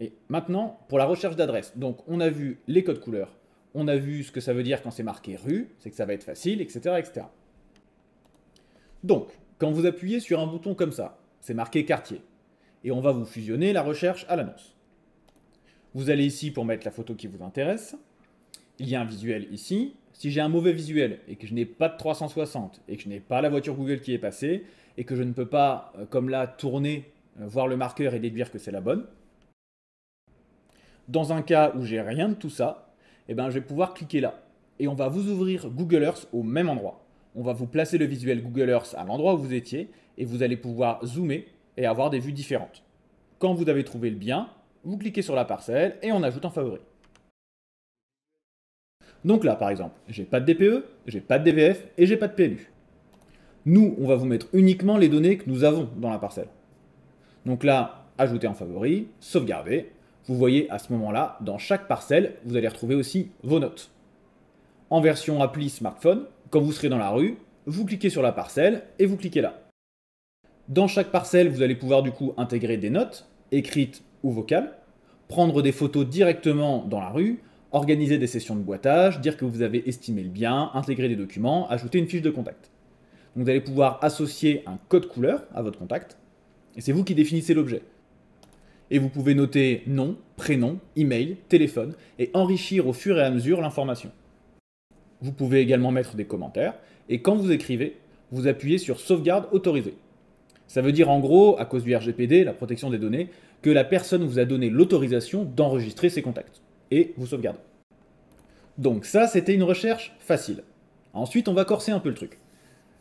Et maintenant, pour la recherche d'adresse. Donc, on a vu les codes couleurs, on a vu ce que ça veut dire quand c'est marqué rue, c'est que ça va être facile, etc., etc. Donc, quand vous appuyez sur un bouton comme ça, c'est marqué quartier. Et on va vous fusionner la recherche à l'annonce. Vous allez ici pour mettre la photo qui vous intéresse. Il y a un visuel ici. Si j'ai un mauvais visuel et que je n'ai pas de 360 et que je n'ai pas la voiture Google qui est passée et que je ne peux pas, euh, comme là, tourner, euh, voir le marqueur et déduire que c'est la bonne, dans un cas où j'ai rien de tout ça, eh ben, je vais pouvoir cliquer là. Et on va vous ouvrir Google Earth au même endroit. On va vous placer le visuel Google Earth à l'endroit où vous étiez et vous allez pouvoir zoomer et avoir des vues différentes. Quand vous avez trouvé le bien, vous cliquez sur la parcelle et on ajoute en favori. Donc là, par exemple, j'ai pas de DPE, j'ai pas de DVF et j'ai pas de PLU. Nous, on va vous mettre uniquement les données que nous avons dans la parcelle. Donc là, ajouter en favori, sauvegarder vous voyez à ce moment-là, dans chaque parcelle, vous allez retrouver aussi vos notes. En version appli smartphone, quand vous serez dans la rue, vous cliquez sur la parcelle et vous cliquez là. Dans chaque parcelle, vous allez pouvoir du coup intégrer des notes, écrites ou vocales, prendre des photos directement dans la rue, organiser des sessions de boitage, dire que vous avez estimé le bien, intégrer des documents, ajouter une fiche de contact. Donc vous allez pouvoir associer un code couleur à votre contact, et c'est vous qui définissez l'objet et vous pouvez noter nom, prénom, email, téléphone et enrichir au fur et à mesure l'information. Vous pouvez également mettre des commentaires et quand vous écrivez, vous appuyez sur sauvegarde autorisée. Ça veut dire en gros, à cause du RGPD, la protection des données, que la personne vous a donné l'autorisation d'enregistrer ses contacts et vous sauvegardez. Donc ça, c'était une recherche facile. Ensuite, on va corser un peu le truc.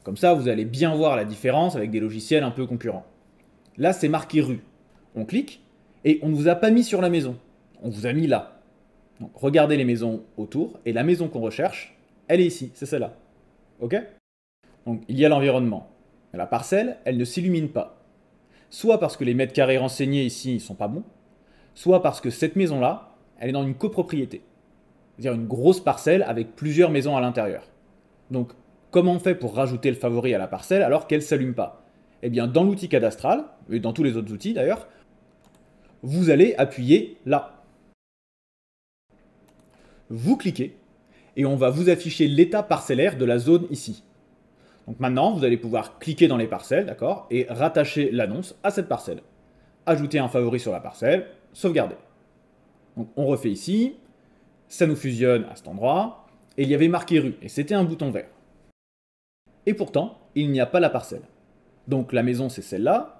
Comme ça, vous allez bien voir la différence avec des logiciels un peu concurrents. Là, c'est marqué rue. On clique et on ne vous a pas mis sur la maison, on vous a mis là. Donc regardez les maisons autour, et la maison qu'on recherche, elle est ici, c'est celle-là. Ok Donc il y a l'environnement. La parcelle, elle ne s'illumine pas. Soit parce que les mètres carrés renseignés ici ne sont pas bons, soit parce que cette maison-là, elle est dans une copropriété. C'est-à-dire une grosse parcelle avec plusieurs maisons à l'intérieur. Donc comment on fait pour rajouter le favori à la parcelle alors qu'elle ne s'allume pas Eh bien dans l'outil cadastral, et dans tous les autres outils d'ailleurs, vous allez appuyer là. Vous cliquez et on va vous afficher l'état parcellaire de la zone ici. Donc maintenant, vous allez pouvoir cliquer dans les parcelles, d'accord, et rattacher l'annonce à cette parcelle. Ajouter un favori sur la parcelle, sauvegarder. Donc on refait ici, ça nous fusionne à cet endroit, et il y avait marqué rue, et c'était un bouton vert. Et pourtant, il n'y a pas la parcelle. Donc la maison c'est celle-là,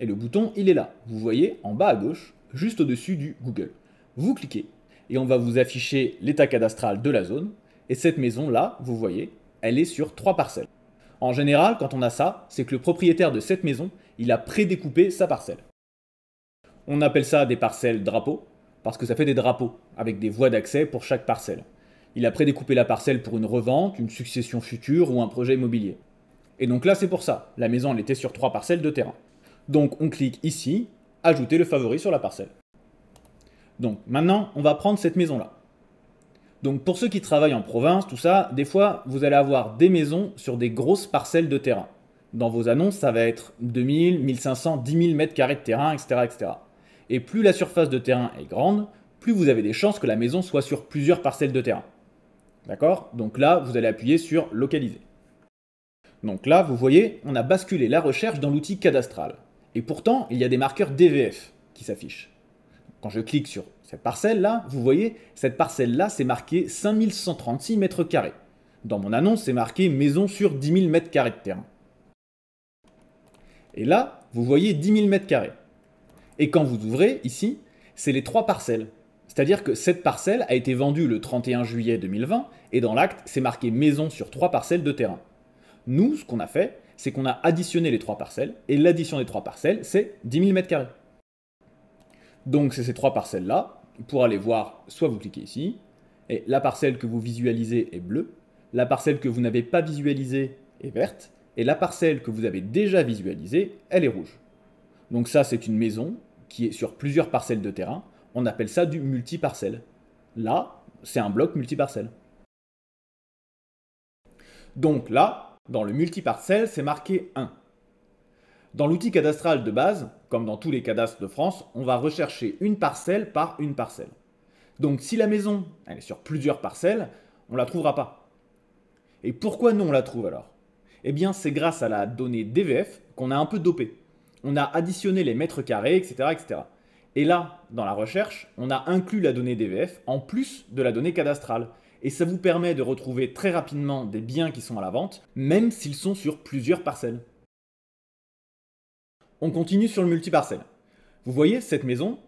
et le bouton, il est là. Vous voyez en bas à gauche, juste au-dessus du Google. Vous cliquez et on va vous afficher l'état cadastral de la zone. Et cette maison-là, vous voyez, elle est sur trois parcelles. En général, quand on a ça, c'est que le propriétaire de cette maison, il a prédécoupé sa parcelle. On appelle ça des parcelles drapeaux, parce que ça fait des drapeaux, avec des voies d'accès pour chaque parcelle. Il a prédécoupé la parcelle pour une revente, une succession future ou un projet immobilier. Et donc là, c'est pour ça. La maison, elle était sur trois parcelles de terrain. Donc on clique ici, ajouter le favori sur la parcelle. Donc maintenant, on va prendre cette maison-là. Donc pour ceux qui travaillent en province, tout ça, des fois, vous allez avoir des maisons sur des grosses parcelles de terrain. Dans vos annonces, ça va être 2000, 1500, 10 000 m2 de terrain, etc., etc. Et plus la surface de terrain est grande, plus vous avez des chances que la maison soit sur plusieurs parcelles de terrain. D'accord Donc là, vous allez appuyer sur Localiser. Donc là, vous voyez, on a basculé la recherche dans l'outil cadastral. Et pourtant, il y a des marqueurs DVF qui s'affichent. Quand je clique sur cette parcelle-là, vous voyez, cette parcelle-là, c'est marqué 5136 mètres carrés. Dans mon annonce, c'est marqué maison sur 10 000 mètres carrés de terrain. Et là, vous voyez 10 000 mètres carrés. Et quand vous ouvrez, ici, c'est les trois parcelles. C'est-à-dire que cette parcelle a été vendue le 31 juillet 2020, et dans l'acte, c'est marqué maison sur trois parcelles de terrain. Nous, ce qu'on a fait, c'est qu'on a additionné les trois parcelles, et l'addition des trois parcelles, c'est 10 000 m2. Donc c'est ces trois parcelles-là, pour aller voir, soit vous cliquez ici, et la parcelle que vous visualisez est bleue, la parcelle que vous n'avez pas visualisée est verte, et la parcelle que vous avez déjà visualisée, elle est rouge. Donc ça, c'est une maison qui est sur plusieurs parcelles de terrain, on appelle ça du multiparcelle. Là, c'est un bloc multiparcelle. Donc là, dans le multiparcelle, c'est marqué 1. Dans l'outil cadastral de base, comme dans tous les cadastres de France, on va rechercher une parcelle par une parcelle. Donc si la maison elle est sur plusieurs parcelles, on ne la trouvera pas. Et pourquoi nous on la trouve alors Eh bien c'est grâce à la donnée DVF qu'on a un peu dopé. On a additionné les mètres carrés, etc., etc. Et là, dans la recherche, on a inclus la donnée DVF en plus de la donnée cadastrale et ça vous permet de retrouver très rapidement des biens qui sont à la vente, même s'ils sont sur plusieurs parcelles. On continue sur le multiparcelle. Vous voyez cette maison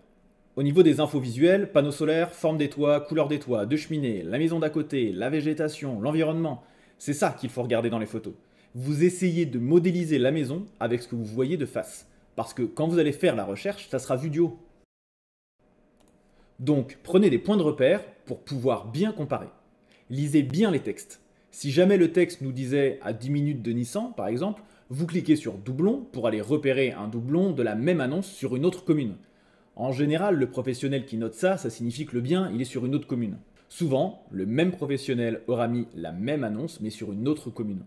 au niveau des infos visuelles, panneaux solaires, forme des toits, couleur des toits, deux cheminées, la maison d'à côté, la végétation, l'environnement, c'est ça qu'il faut regarder dans les photos. Vous essayez de modéliser la maison avec ce que vous voyez de face, parce que quand vous allez faire la recherche, ça sera vu haut. Donc prenez des points de repère pour pouvoir bien comparer lisez bien les textes. Si jamais le texte nous disait à 10 minutes de Nissan, par exemple, vous cliquez sur doublon pour aller repérer un doublon de la même annonce sur une autre commune. En général, le professionnel qui note ça, ça signifie que le bien, il est sur une autre commune. Souvent, le même professionnel aura mis la même annonce, mais sur une autre commune.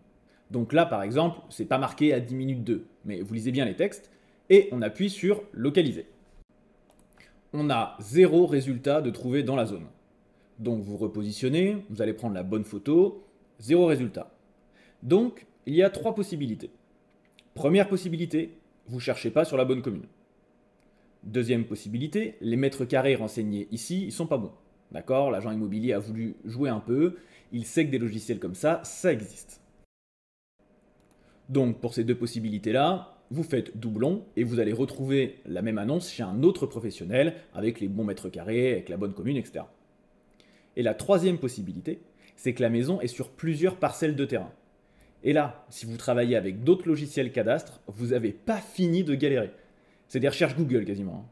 Donc là, par exemple, c'est pas marqué à 10 minutes 2, mais vous lisez bien les textes, et on appuie sur localiser. On a zéro résultat de trouver dans la zone. Donc vous repositionnez, vous allez prendre la bonne photo, zéro résultat. Donc il y a trois possibilités. Première possibilité, vous ne cherchez pas sur la bonne commune. Deuxième possibilité, les mètres carrés renseignés ici, ils sont pas bons. D'accord L'agent immobilier a voulu jouer un peu, il sait que des logiciels comme ça, ça existe. Donc pour ces deux possibilités-là, vous faites doublon et vous allez retrouver la même annonce chez un autre professionnel avec les bons mètres carrés, avec la bonne commune, etc. Et la troisième possibilité, c'est que la maison est sur plusieurs parcelles de terrain. Et là, si vous travaillez avec d'autres logiciels cadastres, vous n'avez pas fini de galérer. C'est des recherches Google quasiment. Hein.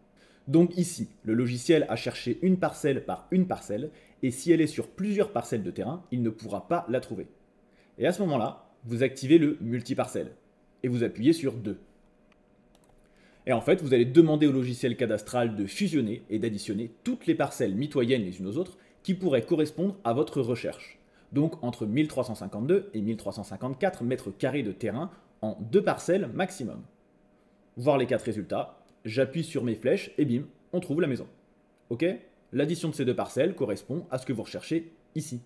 Donc ici, le logiciel a cherché une parcelle par une parcelle, et si elle est sur plusieurs parcelles de terrain, il ne pourra pas la trouver. Et à ce moment-là, vous activez le multiparcelle, et vous appuyez sur 2. Et en fait, vous allez demander au logiciel cadastral de fusionner et d'additionner toutes les parcelles mitoyennes les unes aux autres, qui pourrait correspondre à votre recherche. Donc entre 1352 et 1354 mètres carrés de terrain en deux parcelles maximum. Voir les quatre résultats, j'appuie sur mes flèches et bim, on trouve la maison. Ok L'addition de ces deux parcelles correspond à ce que vous recherchez ici.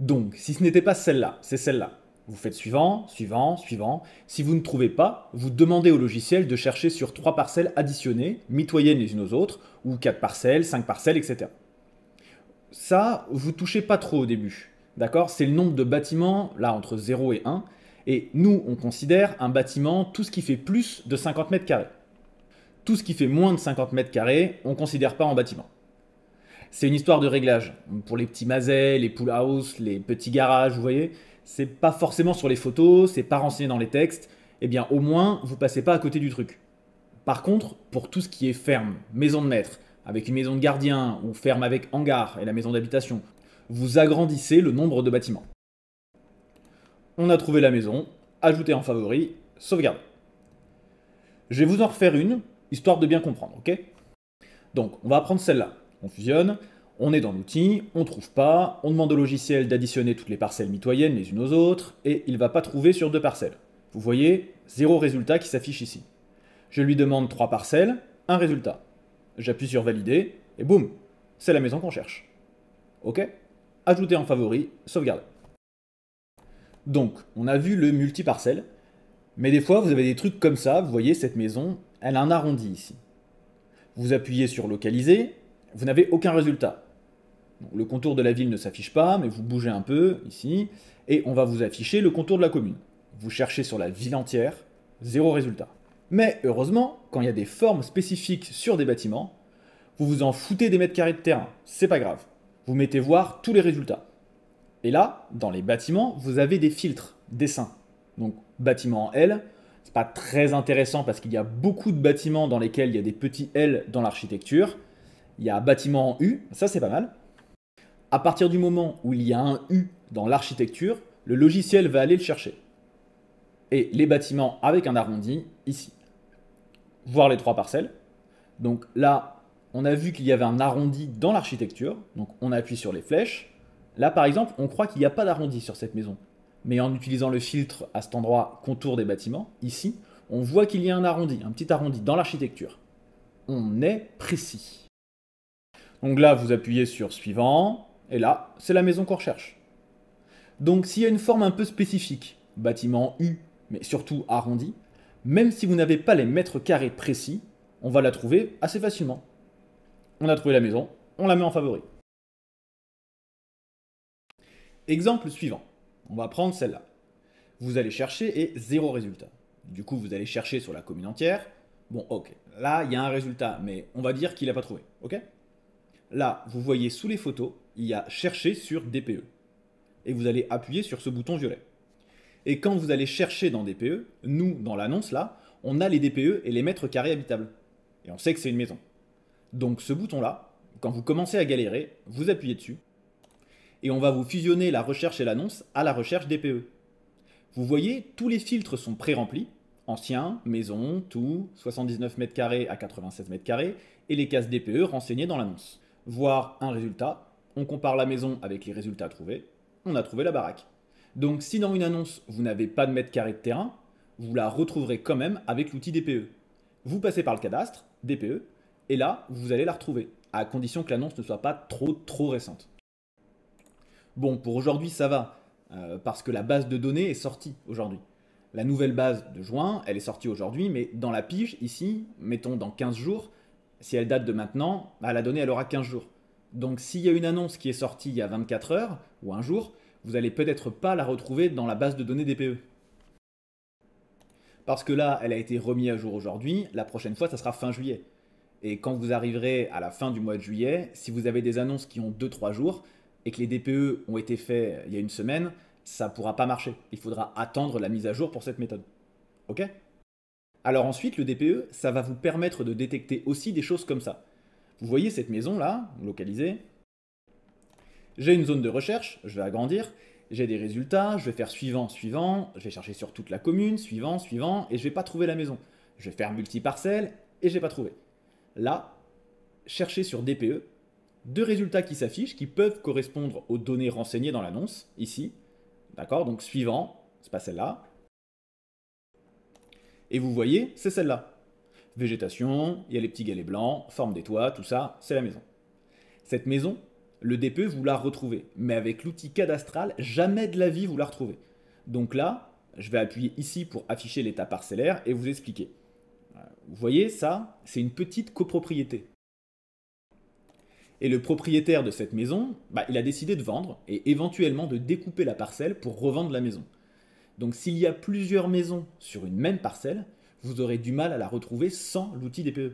Donc, si ce n'était pas celle-là, c'est celle-là. Vous faites suivant, suivant, suivant. Si vous ne trouvez pas, vous demandez au logiciel de chercher sur trois parcelles additionnées, mitoyennes les unes aux autres, ou quatre parcelles, cinq parcelles, etc. Ça, vous touchez pas trop au début. D'accord C'est le nombre de bâtiments, là, entre 0 et 1. Et nous, on considère un bâtiment tout ce qui fait plus de 50 mètres carrés. Tout ce qui fait moins de 50 mètres carrés, on ne considère pas en bâtiment. C'est une histoire de réglage. Pour les petits mazets, les pool house, les petits garages, vous voyez, c'est pas forcément sur les photos, c'est pas renseigné dans les textes, eh bien au moins vous passez pas à côté du truc. Par contre, pour tout ce qui est ferme, maison de maître, avec une maison de gardien ou ferme avec hangar et la maison d'habitation, vous agrandissez le nombre de bâtiments. On a trouvé la maison, ajoutez en favori, Sauvegarde. Je vais vous en refaire une, histoire de bien comprendre, ok Donc, on va prendre celle-là. On fusionne, on est dans l'outil, on ne trouve pas, on demande au logiciel d'additionner toutes les parcelles mitoyennes les unes aux autres, et il va pas trouver sur deux parcelles. Vous voyez, zéro résultat qui s'affiche ici. Je lui demande trois parcelles, un résultat. J'appuie sur valider, et boum, c'est la maison qu'on cherche. Ok Ajouter en favori, sauvegarder. Donc, on a vu le multi-parcelle, mais des fois vous avez des trucs comme ça, vous voyez cette maison, elle a un arrondi ici. Vous appuyez sur localiser, vous n'avez aucun résultat le contour de la ville ne s'affiche pas, mais vous bougez un peu ici, et on va vous afficher le contour de la commune. Vous cherchez sur la ville entière, zéro résultat. Mais heureusement, quand il y a des formes spécifiques sur des bâtiments, vous vous en foutez des mètres carrés de terrain, c'est pas grave. Vous mettez voir tous les résultats. Et là, dans les bâtiments, vous avez des filtres, dessins. Donc bâtiment en L, c'est pas très intéressant parce qu'il y a beaucoup de bâtiments dans lesquels il y a des petits L dans l'architecture. Il y a bâtiment en U, ça c'est pas mal à partir du moment où il y a un U dans l'architecture, le logiciel va aller le chercher. Et les bâtiments avec un arrondi, ici. Voir les trois parcelles. Donc là, on a vu qu'il y avait un arrondi dans l'architecture, donc on appuie sur les flèches. Là, par exemple, on croit qu'il n'y a pas d'arrondi sur cette maison. Mais en utilisant le filtre à cet endroit contour des bâtiments, ici, on voit qu'il y a un arrondi, un petit arrondi dans l'architecture. On est précis. Donc là, vous appuyez sur suivant, et là, c'est la maison qu'on recherche. Donc s'il y a une forme un peu spécifique, bâtiment U, mais surtout arrondi, même si vous n'avez pas les mètres carrés précis, on va la trouver assez facilement. On a trouvé la maison, on la met en favori. Exemple suivant. On va prendre celle-là. Vous allez chercher et zéro résultat. Du coup, vous allez chercher sur la commune entière. Bon, ok. Là, il y a un résultat, mais on va dire qu'il n'a pas trouvé. Ok Là, vous voyez sous les photos, il y a chercher sur DPE. Et vous allez appuyer sur ce bouton violet. Et quand vous allez chercher dans DPE, nous, dans l'annonce là, on a les DPE et les mètres carrés habitables. Et on sait que c'est une maison. Donc ce bouton-là, quand vous commencez à galérer, vous appuyez dessus. Et on va vous fusionner la recherche et l'annonce à la recherche DPE. Vous voyez, tous les filtres sont pré-remplis. Ancien, maison, tout, 79 mètres carrés à 96 mètres carrés, et les cases DPE renseignées dans l'annonce voir un résultat, on compare la maison avec les résultats trouvés, on a trouvé la baraque. Donc si dans une annonce, vous n'avez pas de mètre carré de terrain, vous la retrouverez quand même avec l'outil DPE. Vous passez par le cadastre, DPE, et là, vous allez la retrouver, à condition que l'annonce ne soit pas trop trop récente. Bon, pour aujourd'hui, ça va, euh, parce que la base de données est sortie aujourd'hui. La nouvelle base de juin, elle est sortie aujourd'hui, mais dans la pige, ici, mettons dans 15 jours, si elle date de maintenant, la donnée, elle aura 15 jours. Donc s'il y a une annonce qui est sortie il y a 24 heures ou un jour, vous n'allez peut-être pas la retrouver dans la base de données DPE. Parce que là, elle a été remise à jour aujourd'hui, la prochaine fois, ça sera fin juillet. Et quand vous arriverez à la fin du mois de juillet, si vous avez des annonces qui ont 2-3 jours et que les DPE ont été faits il y a une semaine, ça ne pourra pas marcher. Il faudra attendre la mise à jour pour cette méthode. OK alors ensuite, le DPE, ça va vous permettre de détecter aussi des choses comme ça. Vous voyez cette maison-là, localisée. J'ai une zone de recherche, je vais agrandir, j'ai des résultats, je vais faire suivant, suivant, je vais chercher sur toute la commune, suivant, suivant, et je vais pas trouver la maison. Je vais faire multi-parcelles, et j'ai pas trouvé. Là, chercher sur DPE, deux résultats qui s'affichent, qui peuvent correspondre aux données renseignées dans l'annonce, ici. D'accord Donc suivant, c'est pas celle-là. Et vous voyez, c'est celle-là. Végétation, il y a les petits galets blancs, forme des toits, tout ça, c'est la maison. Cette maison, le DPE, vous la retrouvez. Mais avec l'outil cadastral, jamais de la vie, vous la retrouvez. Donc là, je vais appuyer ici pour afficher l'état parcellaire et vous expliquer. Euh, vous voyez, ça, c'est une petite copropriété. Et le propriétaire de cette maison, bah, il a décidé de vendre et éventuellement de découper la parcelle pour revendre la maison. Donc s'il y a plusieurs maisons sur une même parcelle, vous aurez du mal à la retrouver sans l'outil DPE.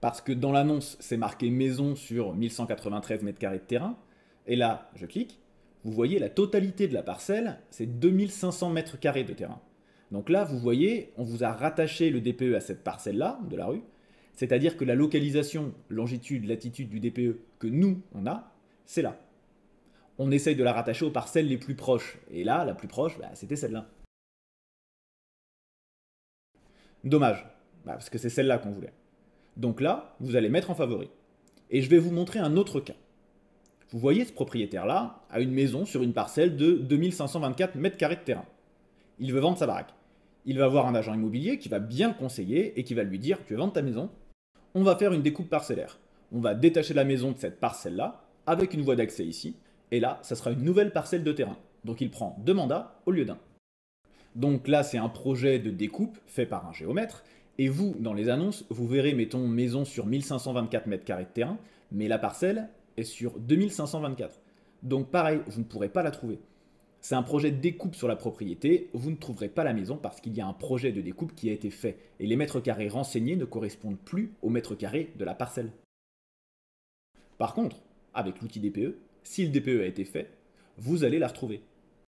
Parce que dans l'annonce, c'est marqué maison sur 1193 m2 de terrain, et là, je clique, vous voyez la totalité de la parcelle, c'est 2500 m2 de terrain. Donc là, vous voyez, on vous a rattaché le DPE à cette parcelle-là, de la rue, c'est-à-dire que la localisation, longitude, latitude du DPE que nous, on a, c'est là on essaye de la rattacher aux parcelles les plus proches. Et là, la plus proche, bah, c'était celle-là. Dommage, bah, parce que c'est celle-là qu'on voulait. Donc là, vous allez mettre en favori. Et je vais vous montrer un autre cas. Vous voyez, ce propriétaire-là a une maison sur une parcelle de 2524 mètres carrés de terrain. Il veut vendre sa baraque. Il va voir un agent immobilier qui va bien le conseiller et qui va lui dire Tu veux vendre ta maison On va faire une découpe parcellaire. On va détacher la maison de cette parcelle-là avec une voie d'accès ici et là, ça sera une nouvelle parcelle de terrain. Donc il prend deux mandats au lieu d'un. Donc là, c'est un projet de découpe fait par un géomètre, et vous, dans les annonces, vous verrez, mettons, maison sur 1524 mètres carrés de terrain, mais la parcelle est sur 2524. Donc pareil, vous ne pourrez pas la trouver. C'est un projet de découpe sur la propriété, vous ne trouverez pas la maison parce qu'il y a un projet de découpe qui a été fait, et les mètres carrés renseignés ne correspondent plus aux mètres carrés de la parcelle. Par contre, avec l'outil DPE, si le DPE a été fait, vous allez la retrouver.